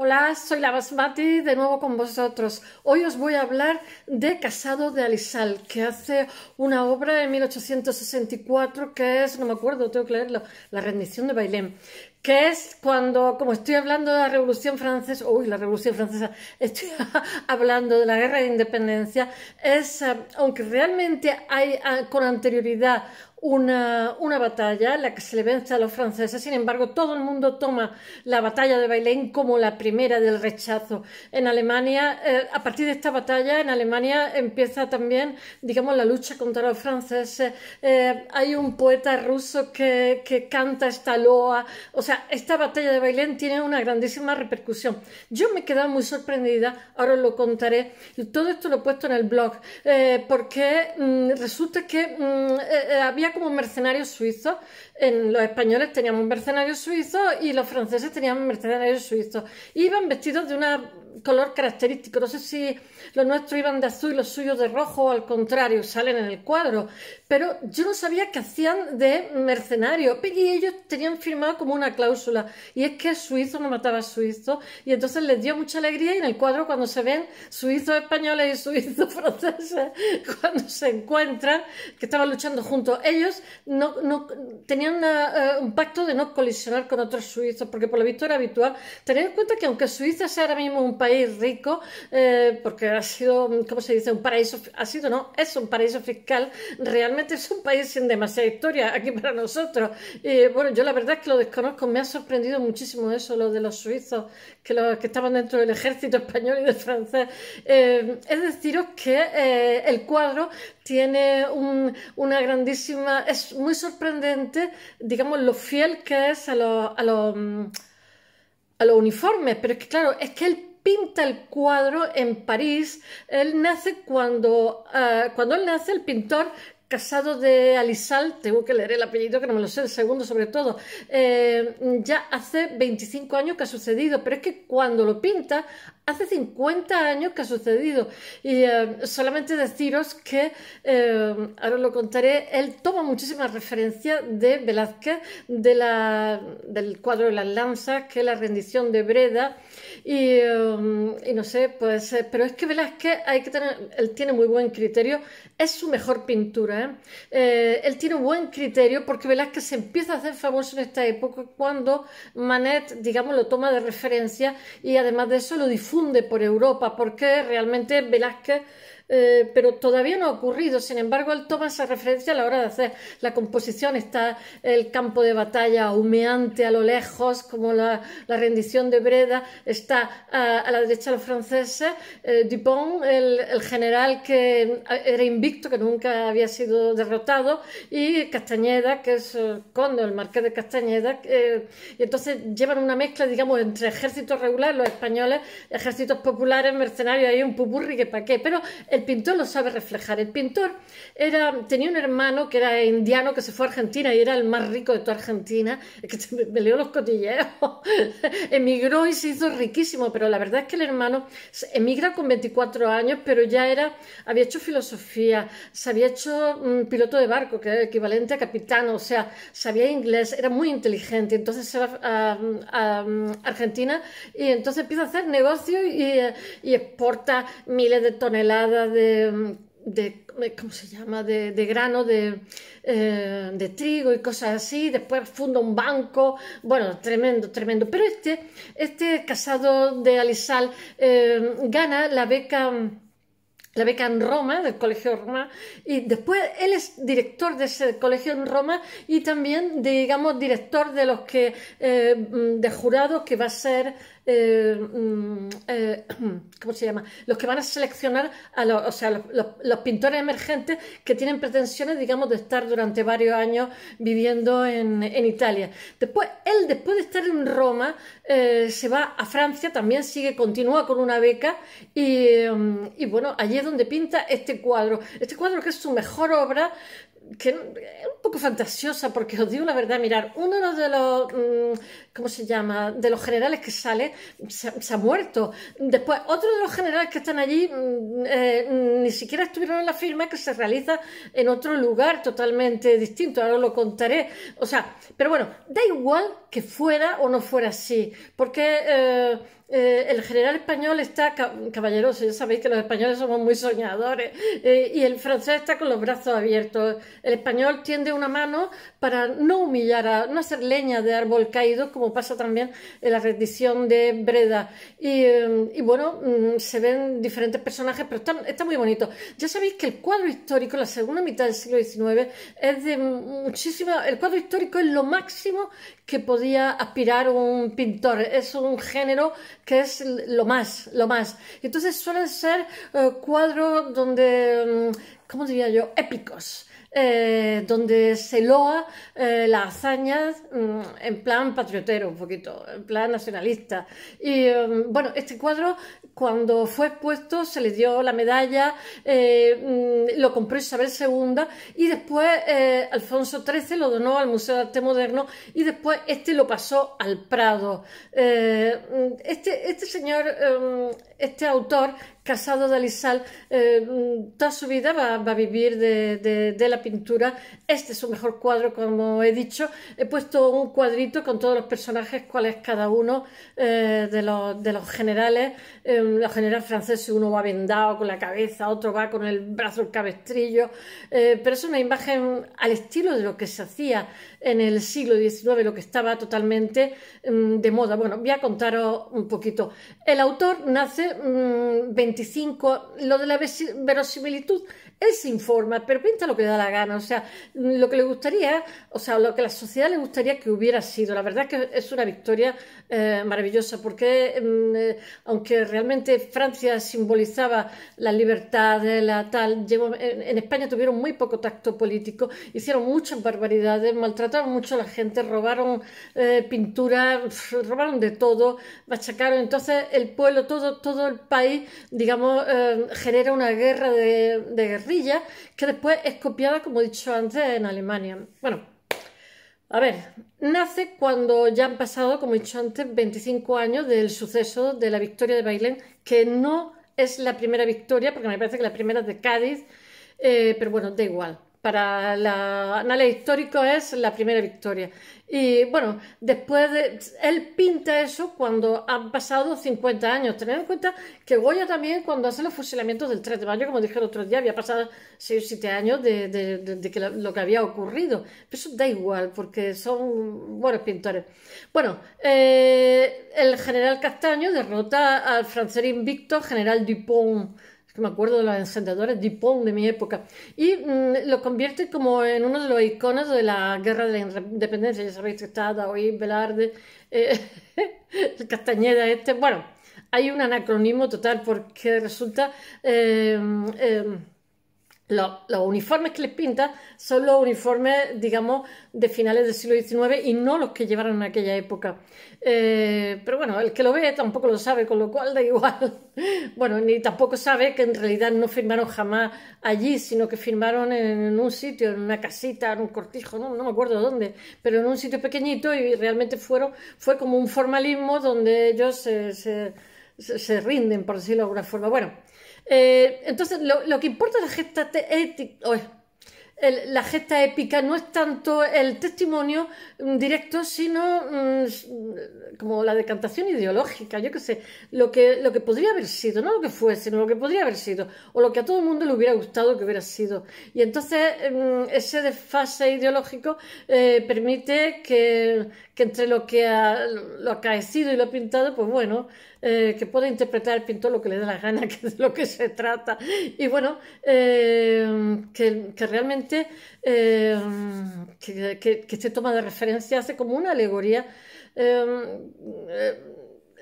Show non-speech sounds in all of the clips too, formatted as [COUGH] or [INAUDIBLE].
Hola, soy la Basmati de nuevo con vosotros. Hoy os voy a hablar de Casado de Alisal, que hace una obra en 1864 que es, no me acuerdo, tengo que leerlo, La rendición de Bailén que es cuando, como estoy hablando de la Revolución Francesa, uy, la Revolución Francesa, [LAUGHS] estoy hablando de la Guerra de Independencia, es, eh, aunque realmente hay ah, con anterioridad una, batalla en la que se le vence a los franceses. Sin embargo, todo el mundo toma la batalla de Bailén como la primera del rechazo. En Alemania, eh, a partir de esta batalla, en Alemania empieza también, digamos, la lucha contra los franceses. Eh, hay un poeta ruso que, que canta esta loa, o sea, esta batalla de Bailén tiene una grandísima repercusión. Yo me he quedado muy sorprendida, ahora os lo contaré. Todo esto lo he puesto en el blog, eh, porque mm, resulta que mm, eh, eh, había como mercenarios suizos en los españoles teníamos mercenario suizo y los franceses tenían mercenarios suizos. Iban vestidos de un color característico. No sé si los nuestros iban de azul y los suyos de rojo o al contrario, salen en el cuadro. Pero yo no sabía qué hacían de mercenario, Y ellos tenían firmado como una cláusula. Y es que suizo no mataba a suizo. Y entonces les dio mucha alegría. Y en el cuadro, cuando se ven suizos españoles y suizos [LAUGHS] franceses, cuando se encuentran, que estaban luchando juntos, ellos no tenían eh, un pacto de no colisionar con otros suizos, porque por la victoria habitual. Tened en cuenta que aunque Suiza sea ahora mismo un país rico, eh, porque ha sido, ¿cómo se dice? Un paraíso, ha sido, no, es un paraíso fiscal, realmente es un país sin demasiada historia aquí para nosotros. Y bueno, yo la verdad es que lo desconozco, me ha sorprendido muchísimo eso, lo de los suizos, que, los, que estaban dentro del ejército [LAUGHS] español y del francés. Eh, es deciros que el cuadro tiene una grandísima, es muy sorprendente digamos, lo fiel que es a los, a los, mm, a los uniformes, pero es que claro, es que él pinta el cuadro en París, él nace cuando, eh, cuando él nace, el pintor casado de Alisal, tengo que leer el apellido que no me lo sé, el segundo sobre todo, eh, ya hace 25 años que ha sucedido, pero es que cuando lo pinta hace 50 años que ha sucedido. Y eh, solamente deciros que, eh, ahora lo contaré, él toma muchísimas referencia de Velázquez, del cuadro de las lanzas, que es la rendición de Breda. Y, eh, no sé, pues, pero es que Velázquez hay que tener, él tiene muy buen criterio, es su mejor pintura, él tiene buen criterio porque Velázquez se empieza a hacer famoso en esta época cuando Manet, digamos, lo toma de referencia y además de eso lo difunde por Europa, porque realmente Velázquez eh, pero todavía no ha ocurrido. Sin embargo, él toma esa referencia a la hora de hacer la composición. Está el campo de batalla humeante a lo lejos, como la, la rendición de Breda. Está a, la derecha de los franceses. Eh, Dupont, el, el, general que era invicto, que nunca había sido derrotado. Y Castañeda, que es el eh, conde, el marqués de Castañeda. y entonces llevan una mezcla, digamos, entre ejércitos regulares, los españoles, ejércitos populares, mercenarios, hay un pupurri que para qué. Pero el pintor lo sabe reflejar. El pintor era, tenía un hermano que era indiano que se fue a Argentina y era el más rico de toda Argentina. Es [LAUGHS] que me, leo los cotilleos. [LAUGHS] Emigró y se hizo riquísimo, pero la verdad es que el hermano emigra con 24 años, pero ya era, había hecho filosofía, se había hecho piloto de barco, que era equivalente a capitán, o sea, sabía inglés, era muy inteligente. Entonces se va a, Argentina y entonces empieza a hacer negocio y exporta miles de toneladas de, eh, ¿cómo se llama?, de, grano, eh, de, trigo y cosas así, después funda un banco, bueno, tremendo, tremendo. Pero este, este casado de Alisal eh, gana la beca la beca en Roma, del Colegio Roma, y después él es director de ese colegio en Roma y también, digamos, director de los que, de jurados que va a ser eh, mm, eh, [CLEARS THROAT] ¿cómo se llama? Los que van a seleccionar a los, los, pintores emergentes que tienen pretensiones, digamos, de estar durante varios años viviendo en, Italia. Después, él, después de estar en Roma, eh, se va a Francia, también sigue, continúa con una beca y, mm, y bueno, allí es donde pinta este cuadro. Este cuadro que es su mejor obra, que es un poco fantasiosa, porque os digo la verdad, mirar, uno de los mm, ¿cómo se llama? De los generales que sale, se, ha muerto. Después, otro de los generales que están allí mm, eh, ni siquiera estuvieron en la firma que se realiza en otro lugar totalmente distinto. Ahora lo contaré. O sea, pero bueno, da igual que fuera o no fuera así, porque eh, eh, el general español está caballeroso, ya sabéis que los españoles somos muy soñadores, y el francés está con los brazos abiertos. El español tiende una mano para no humillar, a, no hacer leña de árbol caído como pasa también en la rendición de Breda. Y, em, bueno, mm, se ven diferentes personajes, pero está, muy bonito. Ya sabéis que el cuadro histórico, la segunda mitad del siglo XIX, es de muchísima... El cuadro histórico es lo máximo que podía aspirar un pintor. Es un género que es lo más, lo más. Entonces suelen ser eh, cuadros donde, em, ¿cómo diría yo?, épicos eh, donde se loa eh, las hazañas mm, en plan patriotero, un poquito, en plan nacionalista. Y mm, bueno, este cuadro cuando fue expuesto se le dio la medalla, eh, mm, lo compró Isabel II y después Alfonso XIII lo donó al Museo de Arte Moderno y después este lo pasó al Prado. Este, este, señor em, este autor, Casado de Alisal, eh, toda su vida va, a vivir de, la pintura. Este es su mejor cuadro, como he dicho. He puesto un cuadrito con todos los personajes, cuál es cada uno eh, de, los, generales. Eh, los generales franceses, uno va vendado con la cabeza, otro va con el brazo, el cabestrillo. pero es una imagen al estilo de lo que se hacía en el siglo XIX, lo que estaba totalmente mm, de moda. Bueno, voy a contaros un poquito. El autor nace mm, veinticinco 25, lo de la verosimilitud él se informa, pero pinta lo que le da la gana, o sea, lo que le gustaría, o sea, lo que la sociedad le gustaría que hubiera sido. La verdad es que es una victoria eh, maravillosa, porque mm, eh, aunque realmente Francia simbolizaba la libertad, eh, la tal, en, España tuvieron muy poco tacto político, hicieron muchas barbaridades, maltrataron mucho a la gente, robaron eh, pintura, robaron de todo, machacaron. Entonces, el pueblo, todo, todo el país, digamos, genera una guerra de, de guerra que después es copiada, como he dicho antes, en Alemania. Bueno, a ver, nace cuando ya han pasado, como he dicho antes, 25 años del suceso de la victoria de Bailén, que no es la primera victoria, porque me parece que la primera es de Cádiz, eh, pero bueno, da igual para el análisis histórico es la primera victoria. Y bueno, después de, él pinta eso cuando han pasado 50 años. Tened en cuenta que Goya también cuando hace los fusilamientos del 3 de mayo, como dije el otro día, había pasado 6 o 7 años de, que lo, que había ocurrido. Pero eso da igual porque son buenos pintores. Bueno, eh, el general Castaño derrota al francés invicto general Dupont me acuerdo de los encendedores Dupont de mi época, y mm, lo convierte como en uno de los iconos de la guerra de la independencia. Ya sabéis que está David, Velarde, eh, [LAUGHS] Castañeda, este. Bueno, hay un anacronismo total porque resulta. Eh, eh, los, uniformes que les pinta son los uniformes, digamos, de finales del siglo XIX y no los que llevaron en aquella época. Eh, pero bueno, el que lo ve tampoco lo sabe, con lo cual da igual. [LAUGHS] bueno, ni tampoco sabe que en realidad no firmaron jamás allí, sino que firmaron en, un sitio, en una casita, en un cortijo, no, no, me acuerdo dónde, pero en un sitio pequeñito y realmente fueron, fue como un formalismo donde ellos se, se, se rinden, por decirlo de alguna forma. Bueno. Eh, entonces, lo, que importa la gesta la gesta épica no es tanto el testimonio mm, directo, sino mm, como la decantación ideológica, yo qué sé, lo que, lo que podría haber sido, no lo que fue, sino lo que podría haber sido, o lo que a todo el mundo le hubiera gustado que hubiera sido. Y entonces mm, ese desfase ideológico eh, permite que, que entre lo que ha, lo acaecido y lo ha pintado, pues bueno, eh, que puede interpretar el pintor lo que le dé la gana, [LAUGHS] que es lo que se trata. Y bueno, eh, que, realmente eh, que, este toma de referencia hace como una alegoría.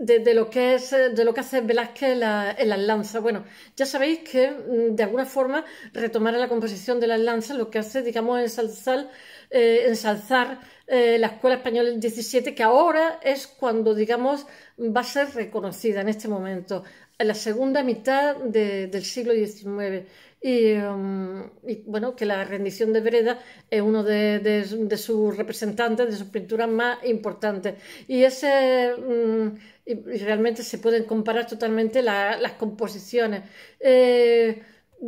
De, lo que es de lo que hace Velázquez en, las lanzas. Bueno, ya sabéis que mm, de alguna forma retomar la composición de las lanzas lo que hace, digamos, el Salsal eh, ensalzar eh, la Escuela Española del 17, que ahora es cuando, digamos, va a ser reconocida en este momento, en la segunda mitad del siglo XIX. Um, y, bueno, que la rendición de Breda es uno de, sus representantes, de sus pinturas más importantes. Y ese. Mm, y realmente se pueden comparar totalmente las composiciones. Eh,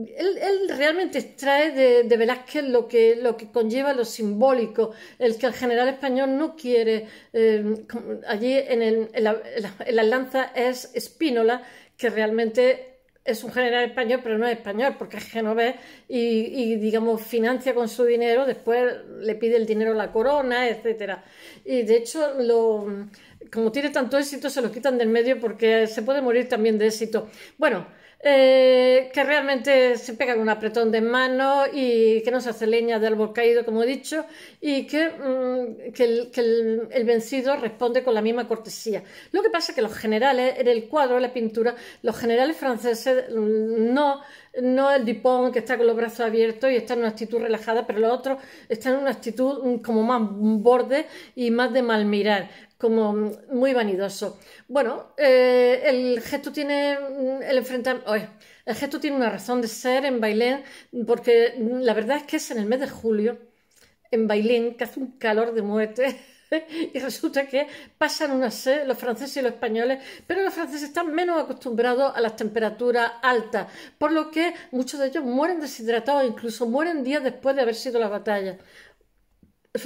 él, realmente extrae de, Velázquez lo que, lo que conlleva lo simbólico, el que el general español no quiere. Eh, allí en, en, la, lanza es Espínola, que realmente es un general español, pero no es español, porque es genovés y, y, digamos, financia con su dinero, después le pide el dinero a la corona, etcétera. Y de hecho, como tiene tanto éxito, se lo quitan del medio porque se puede morir también de éxito. Bueno, eh, que realmente se pegan un apretón de mano y que no se hace leña de árbol caído, como he dicho, y que, mm, el, vencido responde con la misma cortesía. Lo que pasa es que los generales, en el cuadro, de la pintura, los generales franceses mm, no no el dipón que está con los brazos abiertos y está en una actitud relajada, pero los otros están en una actitud mm, como más borde y más de mal mirar, como mm, muy vanidoso. Bueno, eh, el gesto tiene mm, el el gesto tiene una razón de ser en Bailén, porque la verdad es que es en el mes de julio, en Bailén, que hace un calor de muerte. [LAUGHS] [LAUGHS] y resulta que pasan una sed los franceses y los españoles, pero los franceses están menos acostumbrados a las temperaturas altas, por lo que muchos de ellos mueren deshidratados, incluso mueren días después de haber sido la batalla.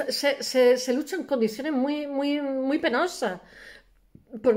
Se, se, se luchan en condiciones muy, muy, muy penosas. Pues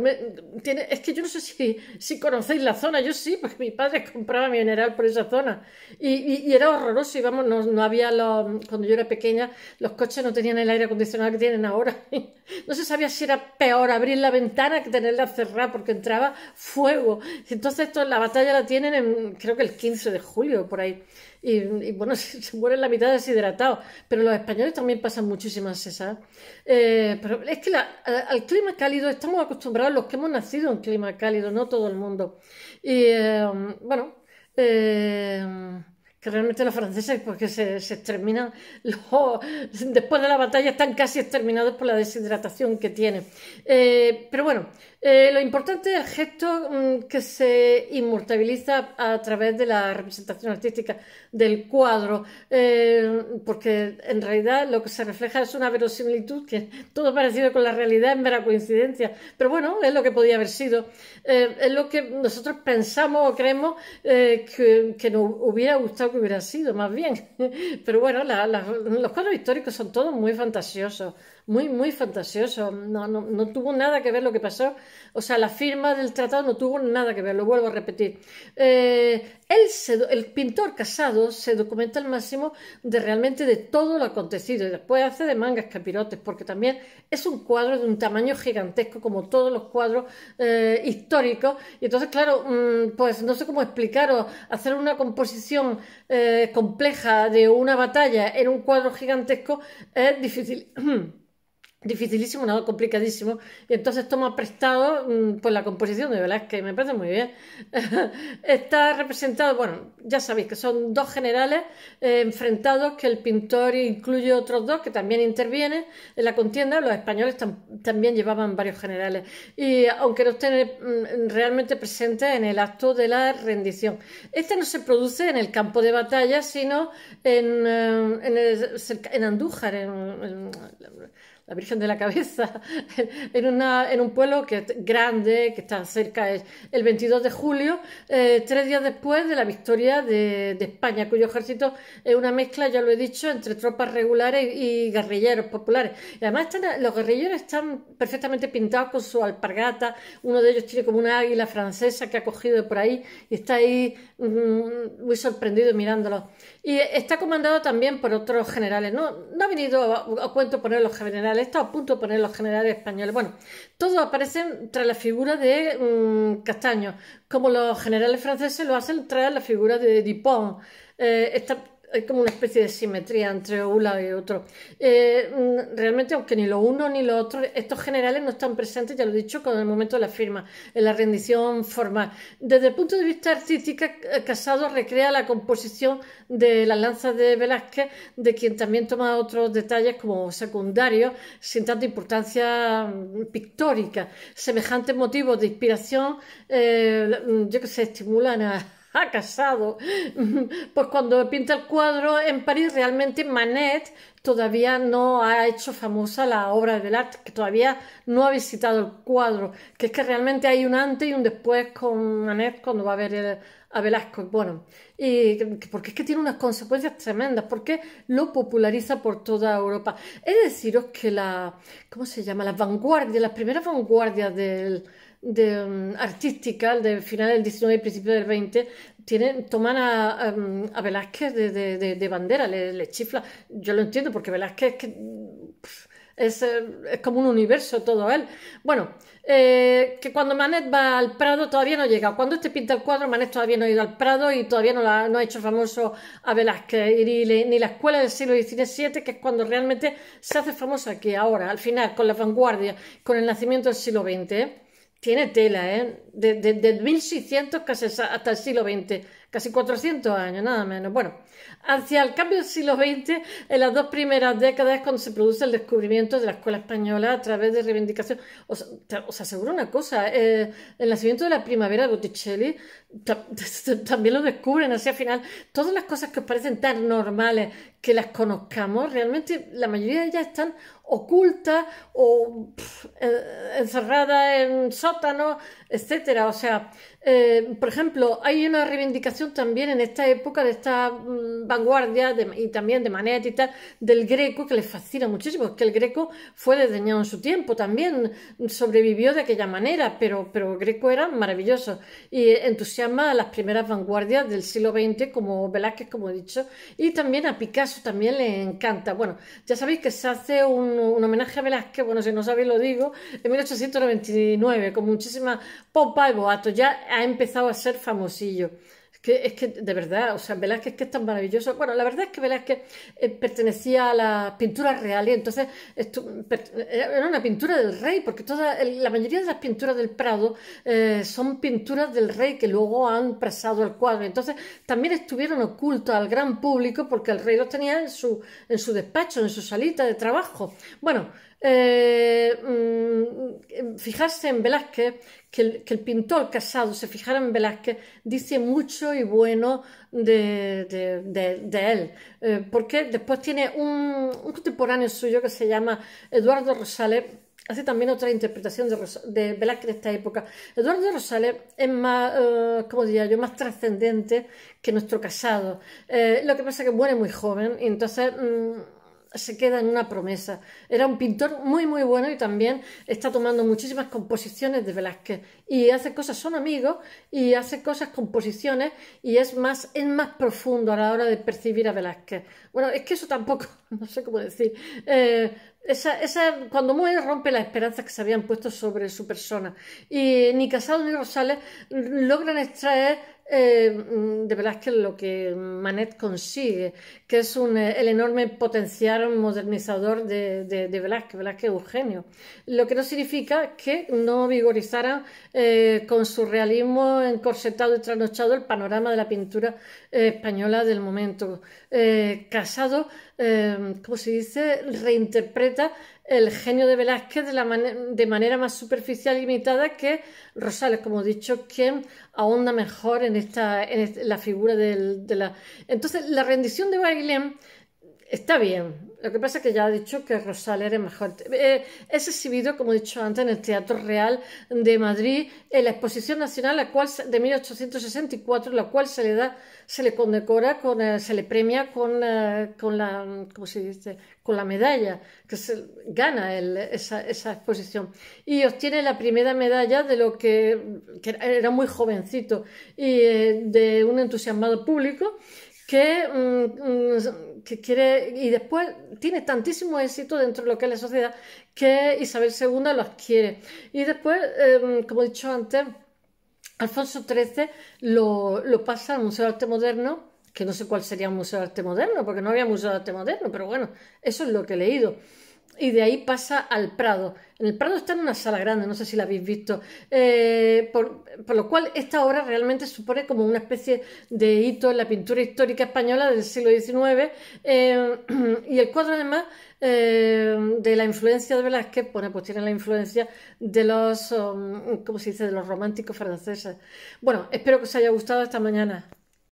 es que yo no sé si, si, conocéis la zona, yo sí, porque mi padre compraba mineral por esa zona y, y, era horroroso y vamos, no, no, había los, cuando yo era pequeña los coches no tenían el aire acondicionado que tienen ahora, [LAUGHS] no se sabía si era peor abrir la ventana que tenerla cerrada porque entraba fuego, entonces esto, la batalla la tienen en, creo que el 15 de julio por ahí y, bueno, [LAUGHS] se, mueren la mitad deshidratados. Pero los españoles también pasan muchísimas esas. Eh, pero es que al, clima cálido estamos acostumbrados los que hemos nacido en clima cálido, no todo el mundo. Y em, bueno, em, que realmente los franceses, porque pues, se, exterminan, [LAUGHS] después de la batalla están casi exterminados por la deshidratación que tienen. Eh, pero bueno, eh, lo importante es el gesto mm, que se inmortaliza a través de la representación artística del cuadro, eh, porque en realidad lo que se refleja es una verosimilitud que [LAUGHS] todo parecido con la realidad en mera coincidencia, pero bueno, es lo que podía haber sido, eh, es lo que nosotros pensamos o creemos que, nos hubiera gustado que hubiera sido, más bien, [LAUGHS] pero bueno, los cuadros históricos son todos muy fantasiosos, muy, muy fantasioso. No, tuvo nada que ver lo que pasó. O sea, la firma del tratado no tuvo nada que ver, lo vuelvo a repetir. Eh, el pintor casado se documenta al máximo de realmente de todo lo acontecido y después hace de mangas capirotes, porque también es un cuadro de un tamaño gigantesco, como todos los cuadros eh, históricos. Y entonces, claro, mm, pues no sé cómo explicaros, hacer una composición eh, compleja de una batalla en un cuadro gigantesco es difícil. [CLEARS THROAT] dificilísimo, nada complicadísimo, y entonces toma prestado mm, por pues la composición de verdad que me parece muy bien. [LAUGHS] Está representado, bueno, ya sabéis que son dos generales eh, enfrentados, que el pintor incluye otros dos que también intervienen en la contienda, los españoles también llevaban varios generales, y aunque no estén mm, realmente presentes en el acto de la rendición. Este no se produce en el campo de batalla, sino en, eh, en, en Andújar, en la Virgen de la Cabeza, [LAUGHS] en, un pueblo que es grande, que está cerca, el 22 de julio, eh, tres días después de la victoria de, España, cuyo ejército es una mezcla, ya lo he dicho, entre tropas regulares y guerrilleros populares. Y además los guerrilleros están perfectamente pintados con su alpargata, uno de ellos tiene como una águila francesa que ha cogido por ahí y está ahí mm, muy sorprendido mirándolo. Y está comandado también por otros generales. No, no ha venido a, cuento poner los generales, está a punto de poner los generales españoles. Bueno, todos aparecen tras la figura de mm, Castaño, como los generales franceses lo hacen tras la figura de Dupont. Eh, es como una especie de simetría entre uno y otro. Eh, mm, realmente, aunque ni lo uno ni lo otro, estos generales no están presentes, ya lo he dicho, con el momento de la firma, en la rendición formal. Desde el punto de vista artístico, eh, Casado recrea la composición de las lanzas de Velázquez, de quien también toma otros detalles como secundarios, sin tanta importancia mm, pictórica. Semejantes motivos de inspiración, eh, mm, yo que sé, estimulan a ha casado. [LAUGHS] Pues cuando pinta el cuadro en París, realmente Manet todavía no ha hecho famosa la obra del arte, que todavía no ha visitado el cuadro, que es que realmente hay un antes y un después con Manet cuando va a ver a Velasco. Bueno, y porque es que tiene unas consecuencias tremendas, porque lo populariza por toda Europa. es decir, deciros que la, ¿cómo se llama? Las vanguardias, las primeras vanguardias del de, mm, artística del final del 19 y principio del 20 tienen, toman a, mm, Velázquez de, bandera, le, chifla. Yo lo entiendo porque Velázquez es, eh, es, como un universo todo él. Bueno, eh, que cuando Manet va al Prado todavía no llega. Cuando este pinta el cuadro, Manet todavía no ha ido al Prado y todavía no, ha hecho famoso a Velázquez, ni, la escuela del siglo XVII, que es cuando realmente se hace famosa aquí, ahora, al final, con la vanguardia, con el nacimiento del siglo XX tiene tela, ¿eh? Desde de, 1600 casi hasta el siglo XX casi 400 años, nada menos. Bueno, hacia el cambio del siglo XX, en las dos primeras décadas cuando se produce el descubrimiento de la escuela española a través de reivindicación. Os, aseguro una cosa, eh, el nacimiento de la primavera de Botticelli [LAUGHS] también lo descubren hacia final. Todas las cosas que parecen tan normales que las conozcamos, realmente la mayoría de ellas están ocultas o encerradas en sótanos, etcétera. O sea, eh, por ejemplo, hay una reivindicación también en esta época de esta mm, vanguardia y también de Manet y tal, del Greco, que le fascina muchísimo, es que el Greco fue desdeñado en su tiempo también, sobrevivió de aquella manera, pero, pero Greco era maravilloso y entusiasma a las primeras vanguardias del siglo XX, como Velázquez, como he dicho, y también a Picasso también le encanta. Bueno, ya sabéis que se hace un, homenaje a Velázquez, bueno, si no sabéis lo digo, en 1899, con muchísima popa y boato, ya ha empezado a ser famosillo. Es que, es que, de verdad, o sea, Velázquez es que es tan maravilloso. Bueno, la verdad es que Velázquez eh, pertenecía a las pinturas reales, entonces esto, eh, era una pintura del rey, porque toda, la mayoría de las pinturas del Prado eh, son pinturas del rey que luego han pasado el cuadro. Entonces también estuvieron ocultos al gran público porque el rey los tenía en su, en su despacho, en su salita de trabajo. Bueno, eh, mm, fijarse en Velázquez, que el, pintor casado se fijara en Velázquez, dice mucho y bueno de, él, eh, porque después tiene un, contemporáneo suyo que se llama Eduardo Rosales, hace también otra interpretación de, de Velázquez de esta época. Eduardo Rosales es más, eh, como diría yo, más trascendente que nuestro casado. lo que pasa es que muere muy joven y entonces... Mm, se queda en una promesa. Era un pintor muy, muy bueno y también está tomando muchísimas composiciones de Velázquez. Y hace cosas, son amigos y hace cosas, composiciones y es más, es más profundo a la hora de percibir a Velázquez. Bueno, es que eso tampoco, [LAUGHS] no sé cómo decir. Eh, esa, esa, cuando muere rompe las esperanzas que se habían puesto sobre su persona. Y ni Casado ni Rosales logran extraer eh, mm, de Velázquez lo que Manet consigue, que es un, eh, el enorme potencial modernizador de, de, de Velázquez, Velázquez Eugenio. Lo que no significa que no vigorizara eh, con su realismo encorsetado y trasnochado el panorama de la pintura española del momento. Casado Em, como se dice, reinterpreta el genio de Velázquez de, la de manera más superficial y limitada que Rosales, como he dicho, quien ahonda mejor en, esta, en la figura de la... Entonces, la rendición de Bailén Está bien. Lo que pasa es que ya ha dicho que Rosal era mejor. Eh, es exhibido, como he dicho antes, en el Teatro Real de Madrid, en la Exposición Nacional la cual, de 1864, la cual se le da, se le condecora, con, eh, se le premia eh, con, la, ¿cómo se dice? con la medalla, que se gana esa, exposición. Y obtiene la primera medalla de lo que, era muy jovencito y de un entusiasmado público que... Mm, mm, que quiere, y después tiene tantísimo éxito dentro de lo que es la sociedad que Isabel II los quiere. Y después, em, como he dicho antes, Alfonso XIII lo, lo pasa al Museo de Arte Moderno que no sé cuál sería un museo de arte moderno, porque no había museo de arte moderno, pero bueno, eso es lo que he leído y de ahí pasa al Prado. En el Prado está en una sala grande, no sé si la habéis visto, eh, por, lo cual esta obra realmente supone como una especie de hito en la pintura histórica española del siglo XIX eh, [CLEARS THROAT] y el cuadro además eh, de la influencia de Velázquez, bueno, pues tiene la influencia de los, um, se dice?, de los románticos franceses. Bueno, espero que os haya gustado esta mañana.